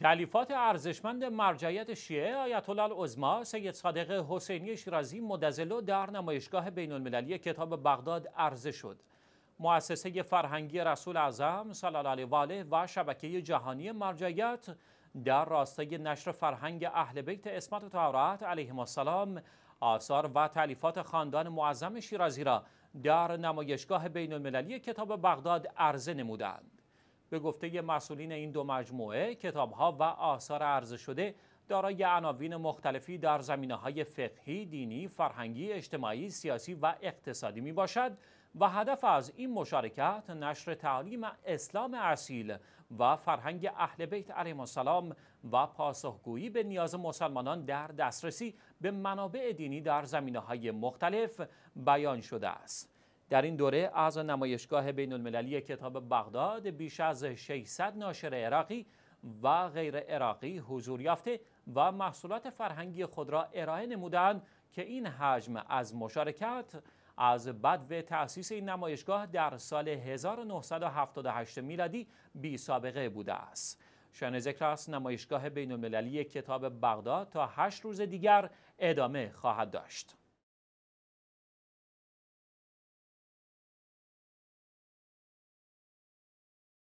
تعلیفات ارزشمند مرجعیت شیعه آیت الله العظما سید صادق حسینی شیرازی مدزلو در نمایشگاه بین المللی کتاب بغداد عرضه شد مؤسسه فرهنگی رسول اعظم صلی الله علیه و شبکه جهانی مرجعیت در راستای نشر فرهنگ اهل بیت اسمت و طهارت علیهم السلام آثار و تعلیفات خاندان معظم شیرازی را در نمایشگاه بین المللی کتاب بغداد عرضه نمودند به گفته مسئولین این دو مجموعه کتابها و آثار عرضه شده دارای عناوین مختلفی در زمینه های فقهی، دینی، فرهنگی، اجتماعی، سیاسی و اقتصادی می باشد و هدف از این مشارکت نشر تعلیم اسلام اصیل و فرهنگ اهل بیت علیهم السلام و پاسخگویی به نیاز مسلمانان در دسترسی به منابع دینی در زمینه های مختلف بیان شده است. در این دوره از نمایشگاه بین المللی کتاب بغداد بیش از 600 ناشر عراقی و غیر عراقی حضور یافته و محصولات فرهنگی خود را ارائه نمودند که این حجم از مشارکت از بد به تأسیس این نمایشگاه در سال 1978 میلادی بی سابقه بوده است. شان ذکر است نمایشگاه بین المللی کتاب بغداد تا هشت روز دیگر ادامه خواهد داشت.